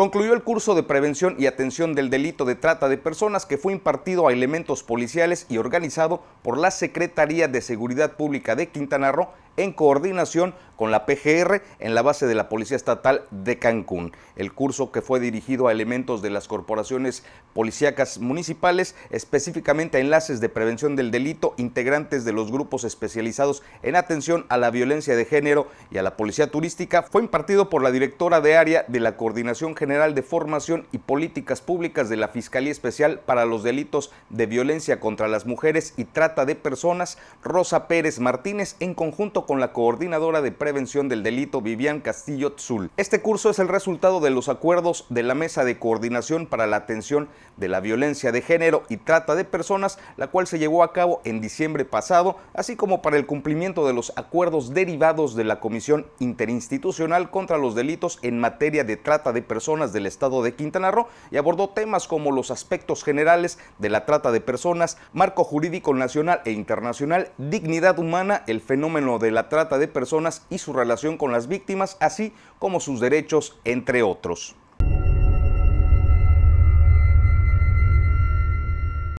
concluyó el curso de prevención y atención del delito de trata de personas que fue impartido a elementos policiales y organizado por la Secretaría de Seguridad Pública de Quintana Roo en coordinación con la PGR en la base de la Policía Estatal de Cancún. El curso que fue dirigido a elementos de las corporaciones policíacas municipales, específicamente a enlaces de prevención del delito, integrantes de los grupos especializados en atención a la violencia de género y a la policía turística, fue impartido por la directora de área de la Coordinación General de Formación y Políticas Públicas de la Fiscalía Especial para los Delitos de Violencia contra las Mujeres y Trata de Personas, Rosa Pérez Martínez, en conjunto con la coordinadora de prevención del delito Vivian Castillo Tzul. Este curso es el resultado de los acuerdos de la Mesa de Coordinación para la Atención de la Violencia de Género y Trata de Personas, la cual se llevó a cabo en diciembre pasado, así como para el cumplimiento de los acuerdos derivados de la Comisión Interinstitucional contra los Delitos en materia de trata de personas del Estado de Quintana Roo y abordó temas como los aspectos generales de la trata de personas, marco jurídico nacional e internacional, dignidad humana, el fenómeno de la trata de personas y su relación con las víctimas, así como sus derechos, entre otros.